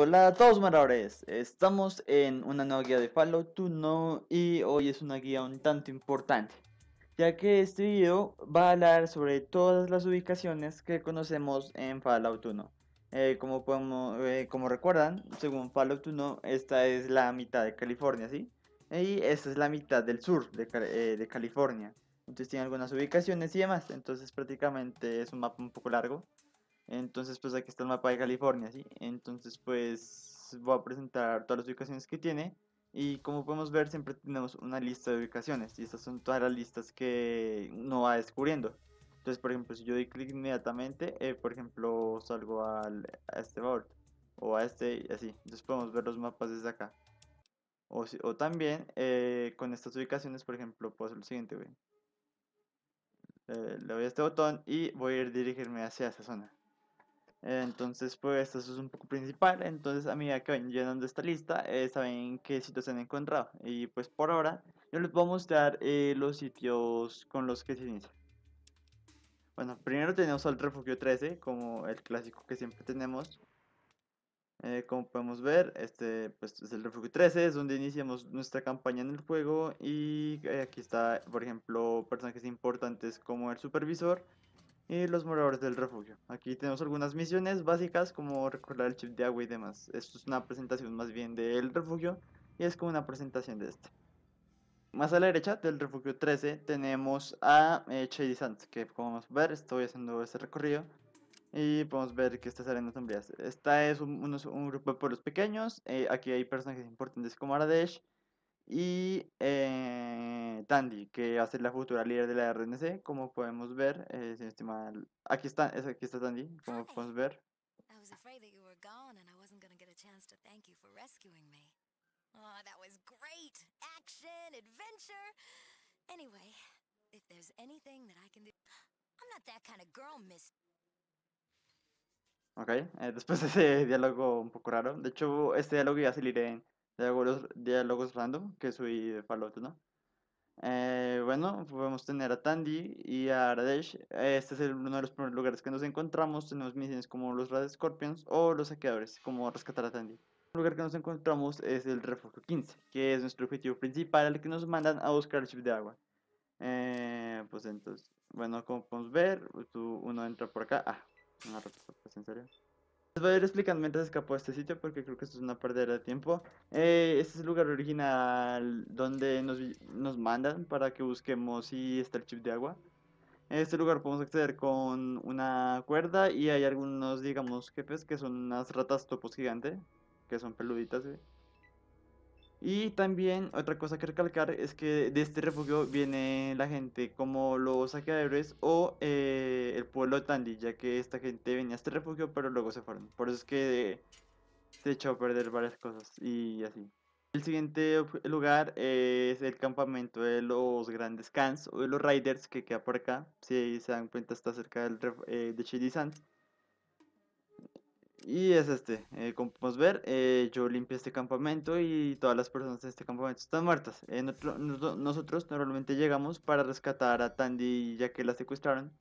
Hola a todos maradores, estamos en una nueva guía de Fallout 1 y hoy es una guía un tanto importante ya que este video va a hablar sobre todas las ubicaciones que conocemos en Fallout 1 eh, como, eh, como recuerdan, según Fallout 1 esta es la mitad de California, ¿sí? Y esta es la mitad del sur de, eh, de California entonces tiene algunas ubicaciones y demás, entonces prácticamente es un mapa un poco largo entonces, pues aquí está el mapa de California, ¿sí? Entonces, pues voy a presentar todas las ubicaciones que tiene. Y como podemos ver, siempre tenemos una lista de ubicaciones. Y estas son todas las listas que uno va descubriendo. Entonces, por ejemplo, si yo doy clic inmediatamente, eh, por ejemplo, salgo a este board o a este y así. Entonces podemos ver los mapas desde acá. O, también eh, con estas ubicaciones, por ejemplo, puedo hacer lo siguiente, eh, le doy a este botón y voy a ir dirigirme hacia esa zona. Entonces, pues eso es un poco principal. Entonces, a medida que ven llenando esta lista, eh, saben qué sitios se han encontrado. Y pues por ahora, yo les voy a mostrar eh, los sitios con los que se inicia. Bueno, primero tenemos al refugio 13, como el clásico que siempre tenemos. Eh, como podemos ver, este pues, es el refugio 13, es donde iniciamos nuestra campaña en el juego. Y aquí está, por ejemplo, personajes importantes como el supervisor y los moradores del refugio. Aquí tenemos algunas misiones básicas como recorrer el chip de agua y demás. Esto es una presentación más bien del refugio y es como una presentación de este. Más a la derecha del refugio 13 tenemos a Shady eh, Sands, que podemos ver, estoy haciendo este recorrido y podemos ver que estas arenas sombrías. Esta es un, grupo de pueblos pequeños, eh, aquí hay personajes importantes como Aradesh, y eh, Tandy, que va a ser la futura líder de la RNC, como podemos ver, eh, si estima, aquí está, es, aquí está Tandy, como podemos ver. I was afraid that you were gone and I wasn't going to get a chance to thank you for rescuing me. Oh, that was great. Action, adventure. Anyway, if there's anything that I can do I'm not that kind of girl, miss. Okay, eh, después de ese diálogo un poco raro. De hecho, este diálogo iba a salir en los diálogos random, que soy de Fallout, ¿no? Eh, bueno, podemos tener a Tandy y a Radesh. Este es uno de los primeros lugares que nos encontramos. Tenemos misiones como los Red Scorpions o los saqueadores, como rescatar a Tandy. El lugar que nos encontramos es el Refugio 15, que es nuestro objetivo principal, el que nos mandan a buscar el chip de agua. Eh, pues entonces, bueno, como podemos ver, uno entra por acá. Ah, una no, en serio. Les voy a ir explicando mientras escapó a este sitio porque creo que esto es una pérdida de tiempo. Eh, este es el lugar original donde nos, mandan para que busquemos si está el chip de agua. En este lugar podemos acceder con una cuerda y hay algunos, digamos, jefes que son unas ratas topos gigante, que son peluditas. Y también otra cosa que recalcar es que de este refugio viene la gente como los saqueadores o eh, el pueblo Tandy ya que esta gente venía a este refugio pero luego se fueron. Por eso es que se echó a perder varias cosas y así. El siguiente lugar es el campamento de los grandes Kans o de los riders que queda por acá. Si se dan cuenta está cerca del eh, de Chili Sands. Y es este, eh, como podemos ver, eh, yo limpié este campamento y todas las personas de este campamento están muertas. nosotros, normalmente llegamos para rescatar a Tandy ya que la secuestraron.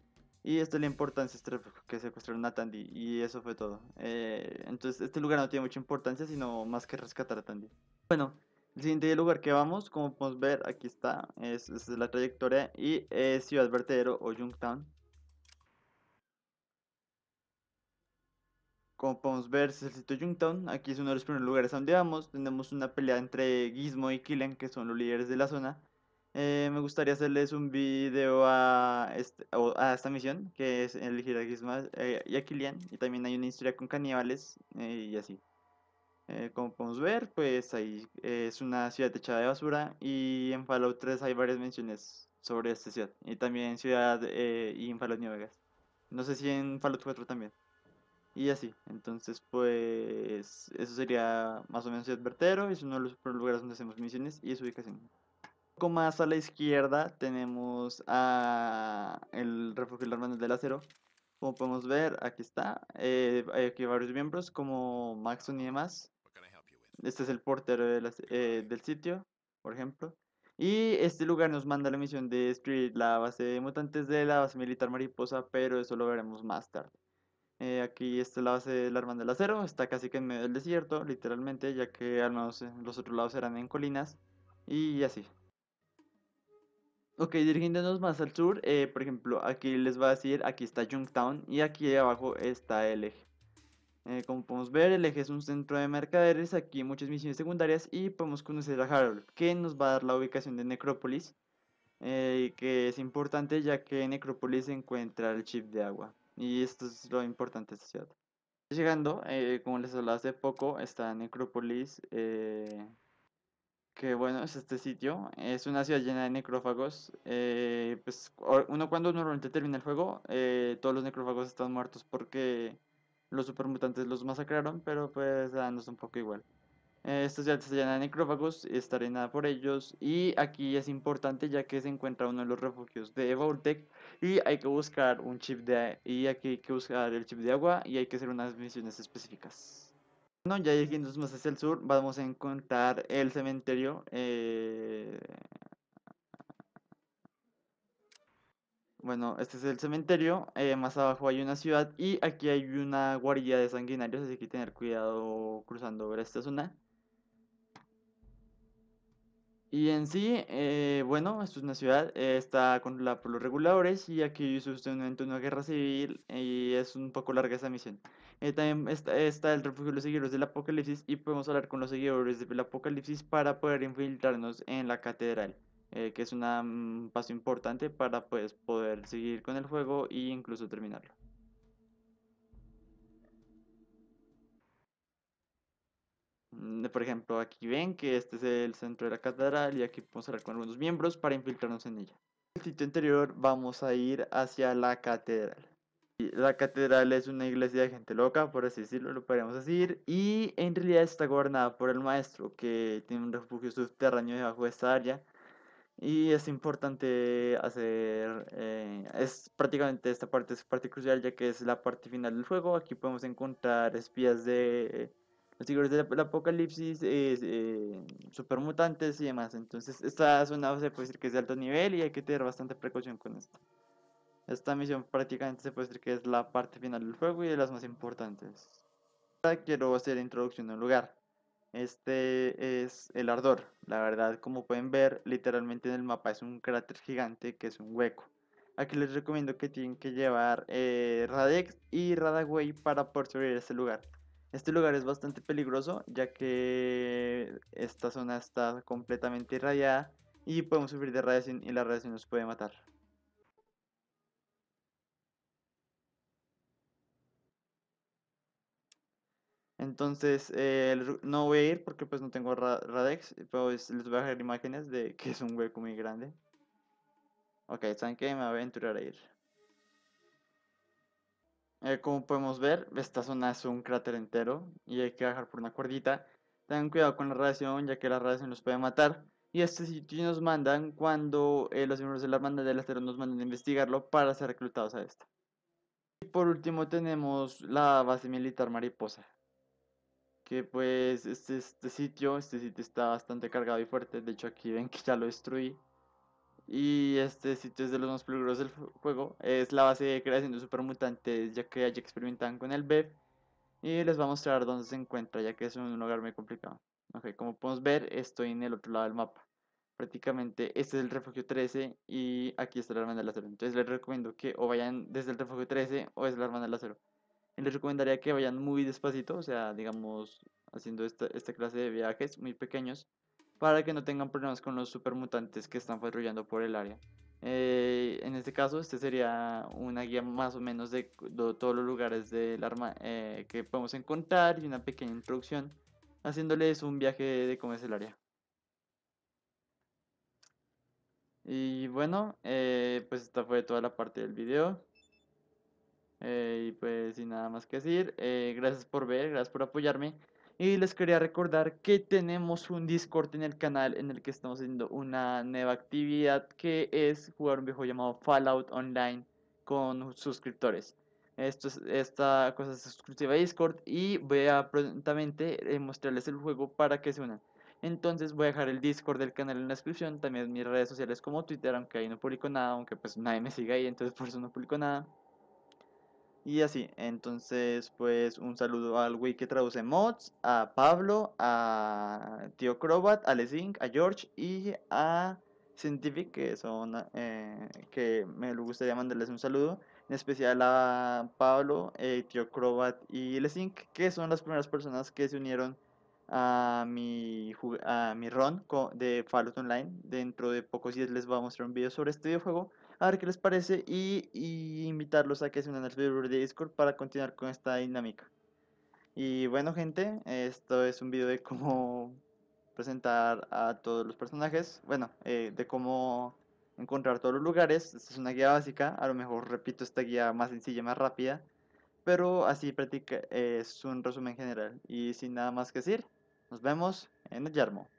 Y esto es la importancia este que secuestraron a Tandy y eso fue todo. Eh, entonces este lugar no tiene mucha importancia sino más que rescatar a Tandy. Bueno, el siguiente lugar que vamos, como podemos ver, aquí está, es, es la trayectoria y es Ciudad Vertedero o Junktown. Como podemos ver, es el sitio Jungtown. Aquí es uno de los primeros lugares donde vamos. Tenemos una pelea entre Gizmo y Killian, que son los líderes de la zona. Eh, me gustaría hacerles un video este, a, esta misión, que es elegir a Gizmo eh, y a Killian. Y también hay una historia con caníbales eh, y así. como podemos ver, pues ahí es una ciudad echada de basura. Y en Fallout 3 hay varias menciones sobre esta ciudad. Y también ciudad y en Fallout New No sé si en Fallout 4 también. Y así, entonces pues eso sería más o menos el Vertero, es uno de los lugares donde hacemos misiones y su ubicación. Un poco más a la izquierda tenemos a el refugio de hermanos del acero. Como podemos ver, aquí está, eh, hay aquí varios miembros como Maxon y demás. Este es el portero eh, del sitio, por ejemplo. Y este lugar nos manda la misión de destruir la base de mutantes de la base militar mariposa, pero eso lo veremos más tarde. Eh, aquí este lado es el Armando del Acero, está casi que en medio del desierto, literalmente, ya que al menos eh, los otros lados eran en colinas y así. Ok, dirigiéndonos más al sur, eh, por ejemplo, aquí les va a decir, aquí está Junktown y aquí abajo está el eje. como podemos ver, el eje es un centro de mercaderes, aquí muchas misiones secundarias y podemos conocer a Harold, que nos va a dar la ubicación de Necrópolis, que es importante ya que en Necrópolis se encuentra el chip de agua. Y esto es lo importante de esta ciudad. Llegando, eh, como les hablaba hace poco, está Necrópolis. Eh, que bueno, es este sitio. Es una ciudad llena de necrófagos. Eh, pues uno cuando normalmente termina el juego, eh, todos los necrófagos están muertos porque los supermutantes los masacraron, pero pues da no un poco igual. Eh, estos ya se llenan de necrófagos, está nada por ellos y aquí es importante ya que se encuentra uno de los refugios de Voltec y hay que buscar un chip de y aquí hay que buscar el chip de agua y hay que hacer unas misiones específicas. Bueno, ya yendo más hacia el sur, vamos a encontrar el cementerio. Eh, bueno, este es el cementerio. Eh, más abajo hay una ciudad y aquí hay una guarida de sanguinarios, así que tener cuidado cruzando esta zona. Y en sí, eh, bueno, esto es una ciudad, eh, está controlada por los reguladores y aquí sucede una guerra civil y es un poco larga esa misión. Eh, también está, el refugio de los seguidores del apocalipsis y podemos hablar con los seguidores del apocalipsis para poder infiltrarnos en la catedral, que es mm, un paso importante para pues, poder seguir con el juego e incluso terminarlo. Mm, por ejemplo, aquí ven que este es el centro de la catedral y aquí podemos hablar con algunos miembros para infiltrarnos en ella. En el sitio anterior vamos a ir hacia la catedral. La catedral es una iglesia de gente loca, por así decirlo, lo podríamos decir, y en realidad está gobernada por el maestro, que tiene un refugio subterráneo debajo de esta área, y es importante hacer, eh, es prácticamente esta parte es parte crucial ya que es la parte final del juego. Aquí podemos encontrar espías de los Tigres del Apocalipsis, eh, supermutantes y demás. Entonces, esta zona se puede decir que es de alto nivel y hay que tener bastante precaución con esto. Esta misión prácticamente se puede decir que es la parte final del juego y de las más importantes. Ahora quiero hacer introducción introducción un lugar. Este es el ardor. La verdad, como pueden ver, literalmente en el mapa es un cráter gigante que es un hueco. Aquí les recomiendo que tienen que llevar eh, Radex y Radaway para poder sobrevivir a este lugar. Este lugar es bastante peligroso ya que esta zona está completamente irradiada y podemos sufrir de radiación y la radiación nos puede matar. Entonces eh, no voy a ir porque pues no tengo Radex, pero les voy a dejar imágenes de que es un hueco muy grande. Ok, ¿saben qué? Me voy a aventurar a ir. Eh, como podemos ver, esta zona es un cráter entero y hay que bajar por una cuerdita. Tengan cuidado con la radiación, ya que la radiación nos puede matar. Y este sitio nos mandan cuando eh, los miembros de la banda del acero nos mandan a investigarlo para ser reclutados a esta. Y por último tenemos la base militar mariposa. Que pues este, este sitio, este sitio está bastante cargado y fuerte. De hecho aquí ven que ya lo destruí y este sitio es de los más peligrosos del juego. Es la base de creación de supermutantes, ya que allí experimentan con el BEP. Y les voy a mostrar dónde se encuentra, ya que es un lugar muy complicado. como podemos ver, estoy en el otro lado del mapa. Prácticamente este es el refugio 13 y aquí está la hermana del acero. Entonces les recomiendo que o vayan desde el refugio 13 o es la hermana del acero. les recomendaría que vayan muy despacito, o sea, digamos, haciendo esta, esta clase de viajes muy pequeños para que no tengan problemas con los supermutantes que están patrullando por el área. Eh, en este caso, este sería una guía más o menos de, todos los lugares del arma eh, que podemos encontrar y una pequeña introducción, haciéndoles un viaje de cómo es el área. Y bueno, eh, pues esta fue toda la parte del video. y pues sin nada más que decir, gracias por ver, gracias por apoyarme. Y les quería recordar que tenemos un Discord en el canal en el que estamos haciendo una nueva actividad que es jugar un viejo llamado Fallout Online con suscriptores. Esto es, esta cosa es exclusiva de Discord y voy a prontamente eh, mostrarles el juego para que se unan. Entonces voy a dejar el Discord del canal en la descripción, también mis redes sociales como Twitter, aunque ahí no publico nada, aunque pues nadie me siga ahí, entonces por eso no publico nada. Y así, entonces pues un saludo al Wii que traduce mods, a Pablo, a Tío Crobat, a Zinc, a George y a Scientific, que son, eh, que me gustaría mandarles un saludo, en especial a Pablo, eh, Tío Crobat y Lesing que son las primeras personas que se unieron a mi, a mi run de Fallout Online. Dentro de pocos días les voy a mostrar un video sobre este videojuego a ver qué les parece y, invitarlos a que se unan al servidor de Discord para continuar con esta dinámica. Y bueno gente, esto es un video de cómo presentar a todos los personajes, bueno, eh, de cómo encontrar todos los lugares, esta es una guía básica, a lo mejor repito esta guía más sencilla, y más rápida, pero así practica, es un resumen general. Y sin nada más que decir, nos vemos en el Yarmo.